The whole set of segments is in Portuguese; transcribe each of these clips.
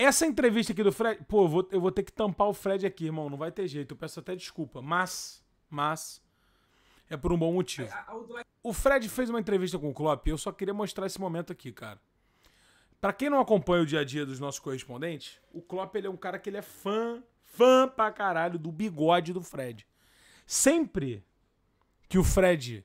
Essa entrevista aqui do Fred. Pô, eu vou, eu vou ter que tampar o Fred aqui, irmão. Não vai ter jeito. Eu peço até desculpa. Mas. Mas. É por um bom motivo. O Fred fez uma entrevista com o Klopp. Eu só queria mostrar esse momento aqui, cara. Para quem não acompanha o dia a dia dos nossos correspondentes, o Klopp ele é um cara que ele é fã, fã pra caralho do bigode do Fred. Sempre que o Fred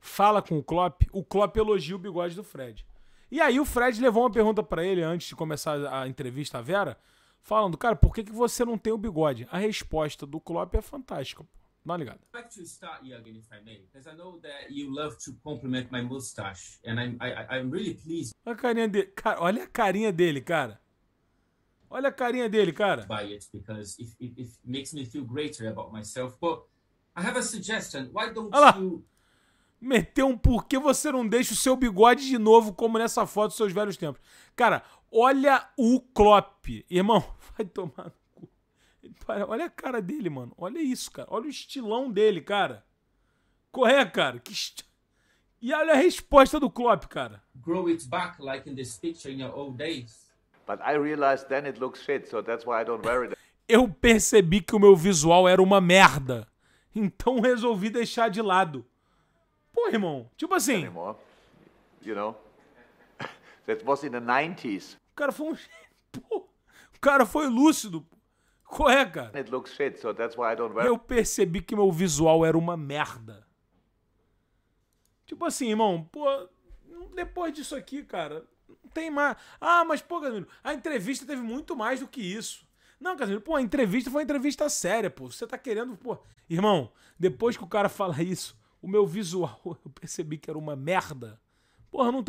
fala com o Klopp, o Klopp elogia o bigode do Fred. E aí o Fred levou uma pergunta para ele antes de começar a entrevista à Vera, falando, cara, por que, que você não tem o bigode? A resposta do Klopp é fantástica. Dá uma ligada. I'd like to start, Jürgen, se eu puder, porque eu sei que você gosta de complementar minha mustache, E eu estou I'm feliz. Olha a carinha dele, cara, olha a carinha dele, cara. Olha a carinha dele, cara. Porque isso me faz sentir melhor sobre mim. Mas eu tenho uma sugestão. Por que lá. you meteu um por que você não deixa o seu bigode de novo, como nessa foto dos seus velhos tempos. Cara, olha o Klopp. Irmão, vai tomar no cu. Olha a cara dele, mano. Olha isso, cara. Olha o estilão dele, cara. Corre, cara. Que est... E olha a resposta do Klopp, cara. Grow it back like in this picture in your old days. But I realized then it looks shit, so that's why I don't wear it. Eu percebi que o meu visual era uma merda. Então resolvi deixar de lado. Pô, irmão, tipo assim. You know? That was in the 90s. O cara foi um. Pô, o cara foi lúcido. Qual é, cara? It looks shit, so that's why I don't wear... Eu percebi que meu visual era uma merda. Tipo assim, irmão, pô, depois disso aqui, cara, não tem mais. Ah, mas pô, Casimiro, a entrevista teve muito mais do que isso. Não, Casimiro, pô, a entrevista foi uma entrevista séria, pô. Você tá querendo, pô. Irmão, depois que o cara fala isso, o meu visual eu percebi que era uma merda, porra, não tem